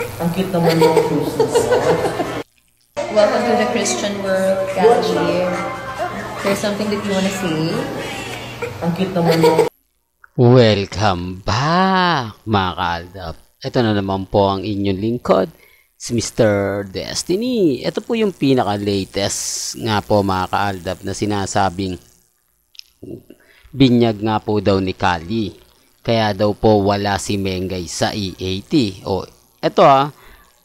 Ang cute naman ng shoes mo. Welcome to the Christian world, Callie. There's something that you wanna say? Ang cute naman ng Welcome back, mga kaaldap. Ito na naman po ang inyong lingkod, si Mr. Destiny. Ito po yung pinaka-latest nga po mga kaaldap na sinasabing binyag nga po daw ni Kali. Kaya daw po wala si Mengay sa EAT o ito ah,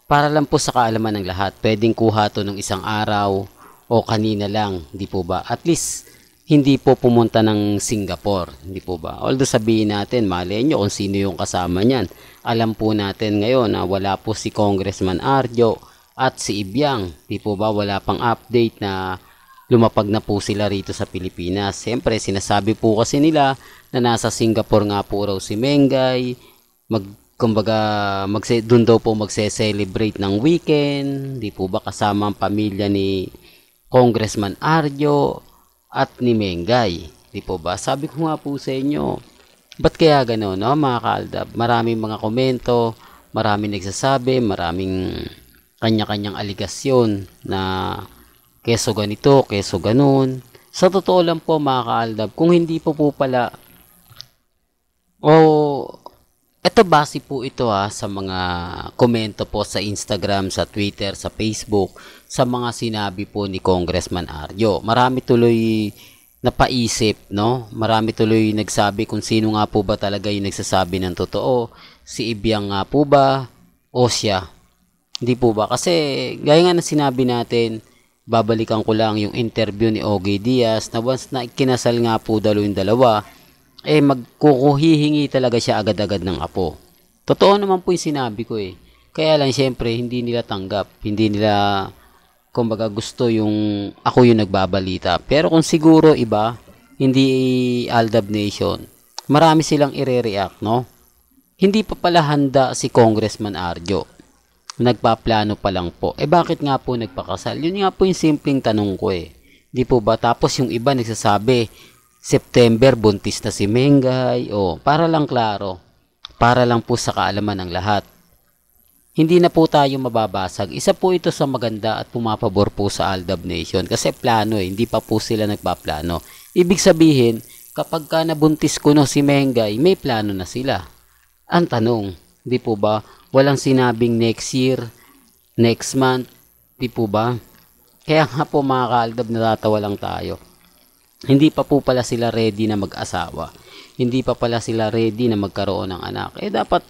para lang po sa kaalaman ng lahat. Pwedeng kuha to ng isang araw o kanina lang, di po ba? At least, hindi po pumunta ng Singapore, hindi po ba? Although sabihin natin, mali nyo kung sino yung kasama niyan. Alam po natin ngayon na wala po si Congressman Arjo at si Ibyang, di po ba? Wala pang update na lumapag na po sila rito sa Pilipinas. Siyempre, sinasabi po kasi nila na nasa Singapore nga po raw si Mengay, mag kumbaga magse doon daw po magse-celebrate ng weekend, di po ba kasama ang pamilya ni Congressman Arjo at ni Mengay, di po ba? Sabi ko nga po sa inyo, ba't kaya gano'n, no, mga kaaldab? Maraming mga komento, maraming nagsasabi, maraming kanya-kanyang aligasyon na keso ganito, keso ganun. Sa totoo lang po mga kaaldab, kung hindi po po pala o oh, ito base po ito ha, sa mga komento po sa Instagram, sa Twitter, sa Facebook, sa mga sinabi po ni Congressman Arjo. Marami tuloy napaisip, no? Marami tuloy nagsabi kung sino nga po ba talaga yung nagsasabi ng totoo. Si Ibiang nga po ba o siya? Hindi po ba? Kasi gaya nga na sinabi natin, babalikan ko lang yung interview ni Ogie Diaz na once na ikinasal nga po dalo dalawa, eh magkukuhihingi talaga siya agad-agad ng apo. Totoo naman po yung sinabi ko eh. Kaya lang siyempre hindi nila tanggap, hindi nila kumbaga gusto yung ako yung nagbabalita. Pero kung siguro iba, hindi Aldab Nation, marami silang ire-react, no? Hindi pa pala handa si Congressman Arjo. Nagpaplano pa lang po. Eh bakit nga po nagpakasal? Yun nga po yung simpleng tanong ko eh. Di po ba? Tapos yung iba nagsasabi, September buntis na si Mengay. O, oh, para lang klaro. Para lang po sa kaalaman ng lahat. Hindi na po tayo mababasag. Isa po ito sa maganda at pumapabor po sa Aldab Nation kasi plano eh, hindi pa po sila nagpaplano. Ibig sabihin, kapag ka nabuntis ko no si Mengay, may plano na sila. Ang tanong, di po ba, walang sinabing next year, next month, di po ba? Kaya nga po mga ka-Aldab, natatawa lang tayo hindi pa po pala sila ready na mag-asawa. Hindi pa pala sila ready na magkaroon ng anak. Eh dapat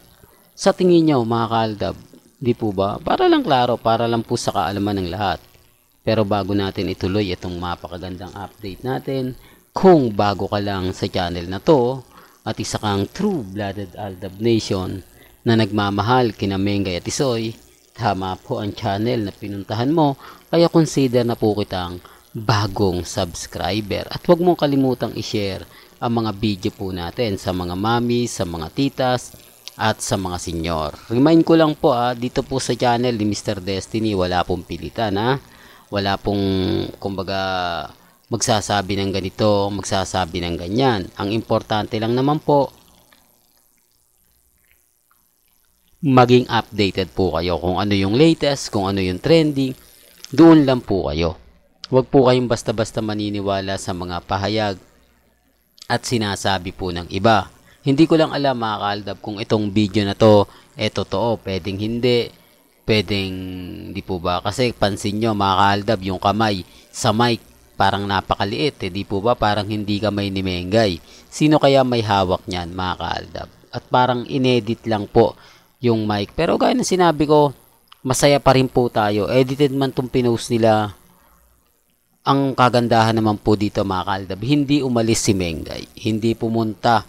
sa tingin niyo mga kaldab, di po ba? Para lang klaro, para lang po sa kaalaman ng lahat. Pero bago natin ituloy itong mapakagandang update natin, kung bago ka lang sa channel na to at isa kang true-blooded Aldab Nation na nagmamahal kina Mengay at Isoy, tama po ang channel na pinuntahan mo kaya consider na po kitang bagong subscriber. At huwag mong kalimutang i-share ang mga video po natin sa mga mami, sa mga titas, at sa mga senyor. Remind ko lang po ah, dito po sa channel ni Mr. Destiny, wala pong pilitan Ah. Wala pong, kumbaga, magsasabi ng ganito, magsasabi ng ganyan. Ang importante lang naman po, maging updated po kayo kung ano yung latest, kung ano yung trending, doon lang po kayo. Huwag po kayong basta-basta maniniwala sa mga pahayag at sinasabi po ng iba. Hindi ko lang alam mga kaaldab kung itong video na to eh totoo, pwedeng hindi, pwedeng hindi po ba? Kasi pansin nyo mga kaaldab yung kamay sa mic parang napakaliit eh, di po ba? Parang hindi kamay ni Mengay. Sino kaya may hawak niyan mga kaaldab? At parang inedit lang po yung mic. Pero gaya na sinabi ko, masaya pa rin po tayo. Edited man tong pinost nila ang kagandahan naman po dito mga kaaldab, hindi umalis si Mengay, hindi pumunta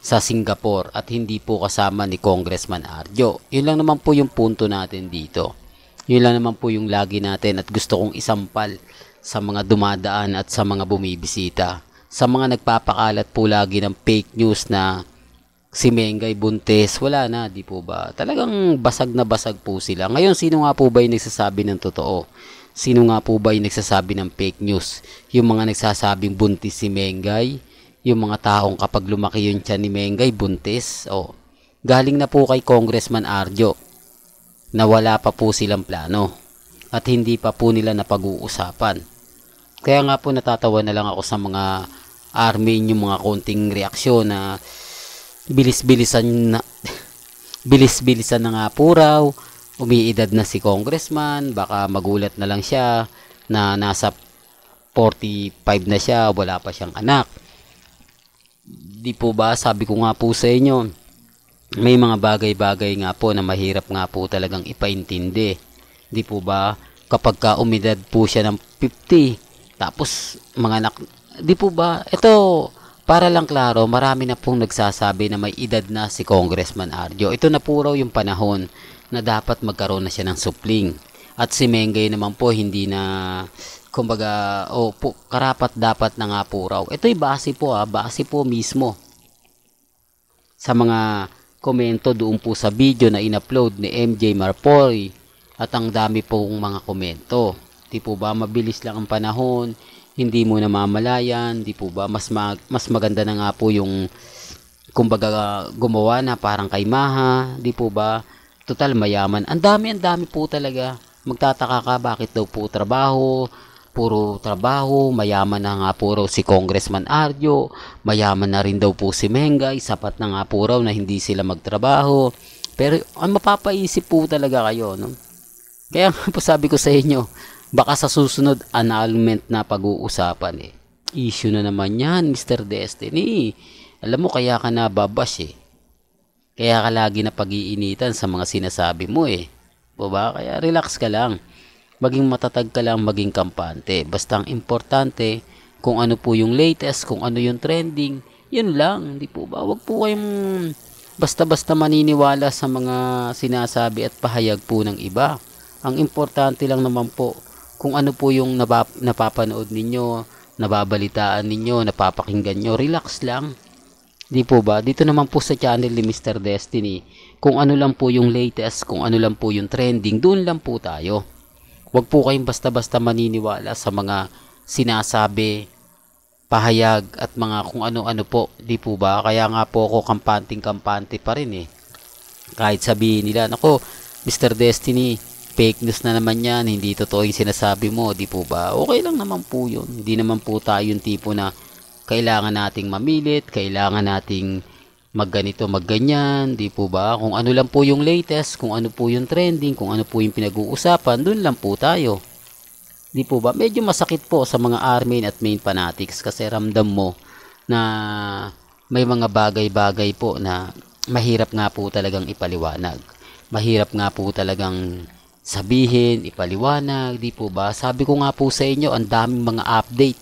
sa Singapore at hindi po kasama ni Congressman Arjo. Yun lang naman po yung punto natin dito. Yun lang naman po yung lagi natin at gusto kong isampal sa mga dumadaan at sa mga bumibisita. Sa mga nagpapakalat po lagi ng fake news na si Mengay Buntes, wala na, di po ba? Talagang basag na basag po sila. Ngayon, sino nga po ba yung nagsasabi ng totoo? Sino nga po ba yung nagsasabi ng fake news? Yung mga nagsasabing buntis si Mengay? Yung mga taong kapag lumaki yung tiyan ni Mengay, buntis? O, galing na po kay Congressman Arjo na wala pa po silang plano at hindi pa po nila napag-uusapan. Kaya nga po natatawa na lang ako sa mga army yung mga konting reaksyon na bilis-bilisan na bilis-bilisan na nga puraw umiidad na si congressman baka magulat na lang siya na nasa 45 na siya wala pa siyang anak di po ba sabi ko nga po sa inyo may mga bagay-bagay nga po na mahirap nga po talagang ipaintindi di po ba kapag ka umidad po siya ng 50 tapos mga anak di po ba ito para lang klaro, marami na pong nagsasabi na may edad na si Congressman Arjo. Ito na po raw yung panahon na dapat magkaroon na siya ng supling. At si Mengay naman po hindi na kumbaga o oh, po, karapat dapat na nga po raw. Ito'y base po ah, base po mismo sa mga komento doon po sa video na inupload ni MJ Marpori at ang dami pong mga komento. Tipo ba mabilis lang ang panahon, hindi mo namamalayan, di po ba? Mas mag, mas maganda na nga po yung kumbaga gumawa na parang kay Maha, di po ba? Total mayaman. Ang dami, ang dami po talaga. Magtataka ka bakit daw po trabaho, puro trabaho, mayaman na nga po raw si Congressman Arjo, mayaman na rin daw po si Mengay, sapat na nga po raw na hindi sila magtrabaho. Pero ang mapapaisip po talaga kayo, no? Kaya nga po sabi ko sa inyo, Baka sa susunod annulment na pag-uusapan eh. Issue na naman yan, Mr. Destiny. Alam mo, kaya ka nababash eh. Kaya ka lagi na pag-iinitan sa mga sinasabi mo eh. O Kaya relax ka lang. Maging matatag ka lang, maging kampante. Basta ang importante, kung ano po yung latest, kung ano yung trending, yun lang. Hindi po ba? Huwag po kayong basta-basta maniniwala sa mga sinasabi at pahayag po ng iba. Ang importante lang naman po, kung ano po yung napap- napapanood ninyo, nababalitaan ninyo, napapakinggan nyo, relax lang. Di po ba? Dito naman po sa channel ni Mr. Destiny, kung ano lang po yung latest, kung ano lang po yung trending, doon lang po tayo. Huwag po kayong basta-basta maniniwala sa mga sinasabi, pahayag at mga kung ano-ano po. Di po ba? Kaya nga po ako kampanting-kampante pa rin eh. Kahit sabihin nila, nako, Mr. Destiny, fake news na naman yan, hindi totoo yung sinasabi mo, di po ba? Okay lang naman po yun. Hindi naman po tayo yung tipo na kailangan nating mamilit, kailangan nating magganito, magganyan, di po ba? Kung ano lang po yung latest, kung ano po yung trending, kung ano po yung pinag-uusapan, dun lang po tayo. Di po ba? Medyo masakit po sa mga army at main fanatics kasi ramdam mo na may mga bagay-bagay po na mahirap nga po talagang ipaliwanag. Mahirap nga po talagang sabihin, ipaliwanag, di po ba? Sabi ko nga po sa inyo, ang daming mga update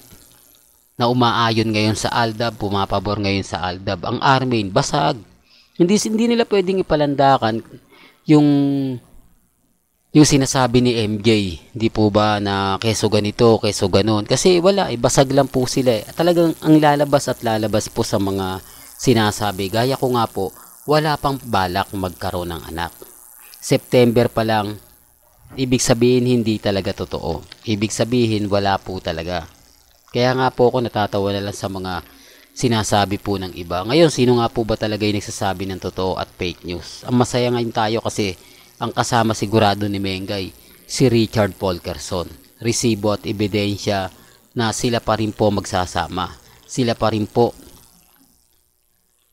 na umaayon ngayon sa Aldab, pumapabor ngayon sa Aldab. Ang Armin, basag. Hindi, hindi nila pwedeng ipalandakan yung yung sinasabi ni MJ, di po ba na keso ganito, keso ganon. Kasi wala, ibasag eh, lang po sila. Eh. Talagang ang lalabas at lalabas po sa mga sinasabi. Gaya ko nga po, wala pang balak magkaroon ng anak. September pa lang, ibig sabihin hindi talaga totoo. Ibig sabihin wala po talaga. Kaya nga po ako natatawa na lang sa mga sinasabi po ng iba. Ngayon, sino nga po ba talaga yung nagsasabi ng totoo at fake news? Ang masaya ngayon tayo kasi ang kasama sigurado ni Mengay, si Richard Polkerson. Resibo at ebidensya na sila pa rin po magsasama. Sila pa rin po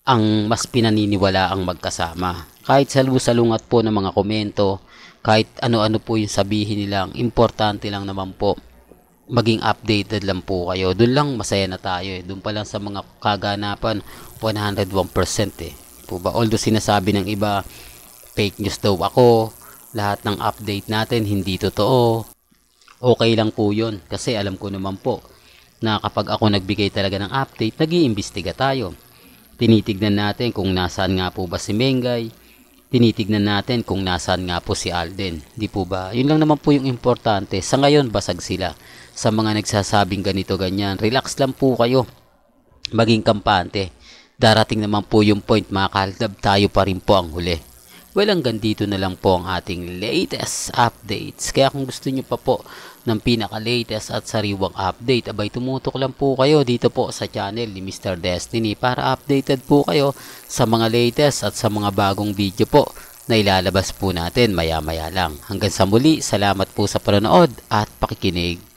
ang mas pinaniniwala ang magkasama. Kahit salu-salungat po ng mga komento, kahit ano-ano po yung sabihin nilang, importante lang naman po maging updated lang po kayo. Doon lang masaya na tayo eh. Doon pa lang sa mga kaganapan, 101% eh. Po ba? Although sinasabi ng iba, fake news daw ako, lahat ng update natin hindi totoo. Okay lang po yun kasi alam ko naman po na kapag ako nagbigay talaga ng update, nag iimbestiga tayo. Tinitignan natin kung nasaan nga po ba si Mengay, tinitignan natin kung nasaan nga po si Alden. Di po ba? Yun lang naman po yung importante. Sa ngayon, basag sila. Sa mga nagsasabing ganito ganyan, relax lang po kayo. Maging kampante. Darating naman po yung point, makakaldab tayo pa rin po ang huli. Well, hanggang dito na lang po ang ating latest updates. Kaya kung gusto nyo pa po ng pinaka-latest at sariwang update, abay tumutok lang po kayo dito po sa channel ni Mr. Destiny para updated po kayo sa mga latest at sa mga bagong video po na ilalabas po natin maya-maya lang. Hanggang sa muli, salamat po sa panonood at pakikinig.